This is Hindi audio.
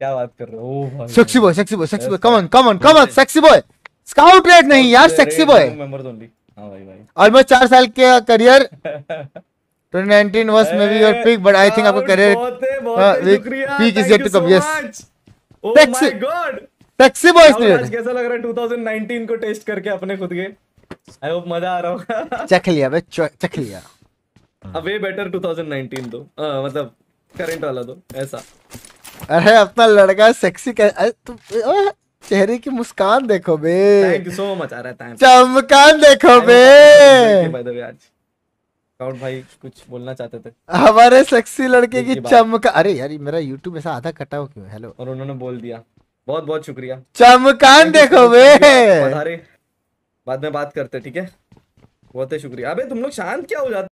क्या बात कर रहे हो sexy boy sexy boy sexy boy come on come on come on sexy boy scout red नहीं यार सेक्सी बॉय मेंबर्स ओनली हां भाई भाई ऑलमोस्ट 4 साल के career 2019 was maybe your peak but I think आपका हाँ, career peak is yet to come yes Oh my god taxi boys कैसा लग रहा है 2019 को टेस्ट करके अपने खुद के आई होप मजा आ रहा होगा चख लिया बे चख लिया अबे बेटर 2019 दो हाँ, मतलब करंट वाला दो ऐसा अरे अपना लड़का सेक्सी कह चेहरे की मुस्कान देखो बे थैंक यू है चमकान देखो बे आज भाई कुछ बोलना चाहते थे हमारे सेक्सी लड़के की चमक अरे यार मेरा यूट्यूब ऐसा आधा कटा हो क्यों हेलो और उन्होंने बोल दिया बहुत बहुत शुक्रिया चमकान देखो बे बाद में बात करते ठीक है बहुत ही शुक्रिया अबे तुम लोग शांत क्या हो जाते